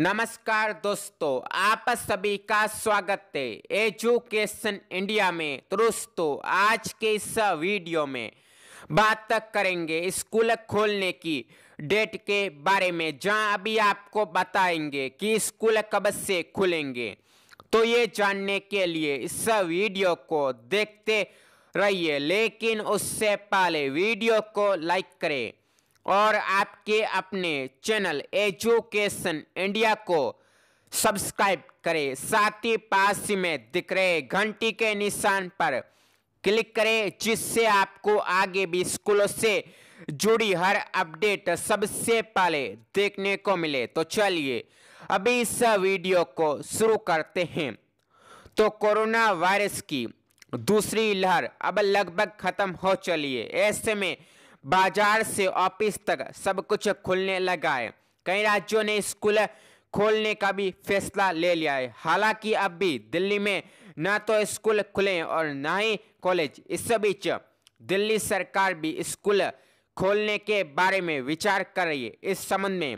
नमस्कार दोस्तों आप सभी का स्वागत है एजुकेशन इंडिया में दोस्तों आज के इस वीडियो में बात करेंगे स्कूल खोलने की डेट के बारे में जहां अभी आपको बताएंगे कि स्कूल कब से खुलेंगे तो ये जानने के लिए इस वीडियो को देखते रहिए लेकिन उससे पहले वीडियो को लाइक करें और आपके अपने चैनल एजुकेशन इंडिया को सब्सक्राइब करें साथ ही पास में दिख रहे घंटी के निशान पर क्लिक करें जिससे आपको आगे भी स्कूलों से जुड़ी हर अपडेट सबसे पहले देखने को मिले तो चलिए अभी इस वीडियो को शुरू करते हैं तो कोरोना वायरस की दूसरी लहर अब लगभग खत्म हो चली है ऐसे में बाजार से ऑफिस तक सब कुछ खुलने लगा है कई राज्यों ने स्कूल खोलने का भी फैसला ले लिया है हालांकि अब भी दिल्ली में ना तो स्कूल खुले और ना ही कॉलेज इस बीच दिल्ली सरकार भी स्कूल खोलने के बारे में विचार कर रही है इस संबंध में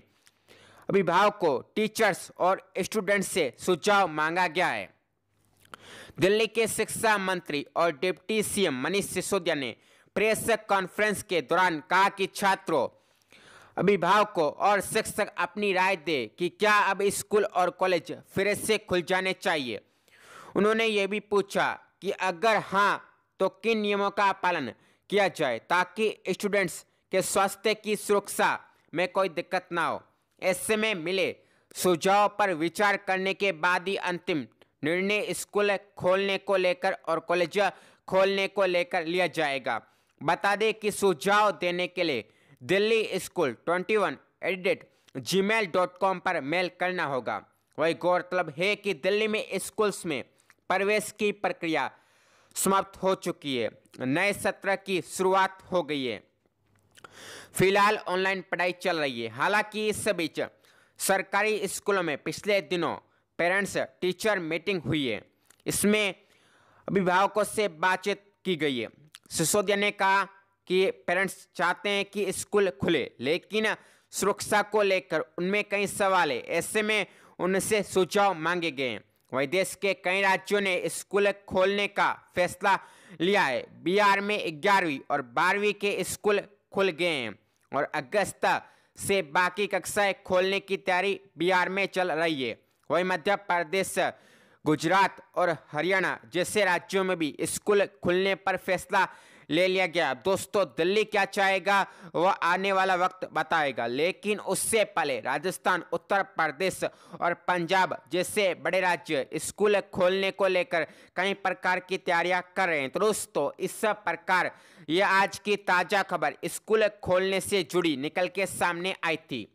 अभिभावकों टीचर्स और स्टूडेंट से सुझाव मांगा गया है दिल्ली के शिक्षा मंत्री और डिप्टी सीएम मनीष सिसोदिया ने प्रेस कॉन्फ्रेंस के दौरान कहा कि छात्रों अभिभावकों और शिक्षक अपनी राय दें कि क्या अब स्कूल और कॉलेज फिर से खुल जाने चाहिए उन्होंने ये भी पूछा कि अगर हाँ तो किन नियमों का पालन किया जाए ताकि स्टूडेंट्स के स्वास्थ्य की सुरक्षा में कोई दिक्कत ना हो ऐसे में मिले सुझाव पर विचार करने के बाद ही अंतिम निर्णय स्कूल खोलने को लेकर और कॉलेज खोलने को लेकर लिया जाएगा बता दें कि सुझाव देने के लिए Delhi school twenty one at G पर मेल करना होगा वही गौरतलब है कि दिल्ली में स्कूल्स में प्रवेश की प्रक्रिया समाप्त हो चुकी है नए सत्र की शुरुआत हो गई है फिलहाल ऑनलाइन पढ़ाई चल रही है हालांकि इस बीच सरकारी स्कूलों में पिछले दिनों पेरेंट्स टीचर मीटिंग हुई है इसमें अभिभावकों से बातचीत की गई है सिसोदिया ने कहा कि पेरेंट्स चाहते हैं कि स्कूल खुले लेकिन सुरक्षा को लेकर उनमें कई सवाल है ऐसे में उनसे सुझाव मांगे गए हैं वही देश के कई राज्यों ने स्कूल खोलने का फैसला लिया है बिहार में ग्यारहवीं और बारहवीं के स्कूल खुल गए हैं और अगस्त से बाकी कक्षाएं खोलने की तैयारी बिहार में चल रही है वही मध्य प्रदेश गुजरात और हरियाणा जैसे राज्यों में भी स्कूल खुलने पर फैसला ले लिया गया दोस्तों दिल्ली क्या चाहेगा वह आने वाला वक्त बताएगा लेकिन उससे पहले राजस्थान उत्तर प्रदेश और पंजाब जैसे बड़े राज्य स्कूल खोलने को लेकर कई प्रकार की तैयारियां कर रहे हैं तो दोस्तों इस प्रकार ये आज की ताज़ा खबर स्कूल खोलने से जुड़ी निकल के सामने आई थी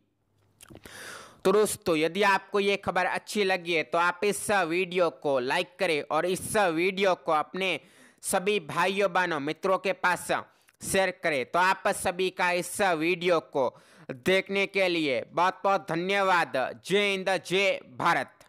तो दोस्तों यदि आपको ये खबर अच्छी लगी है तो आप इस वीडियो को लाइक करें और इस वीडियो को अपने सभी भाइयों बहनों मित्रों के पास शेयर करें तो आप सभी का इस वीडियो को देखने के लिए बहुत बहुत धन्यवाद जय हिंद जय भारत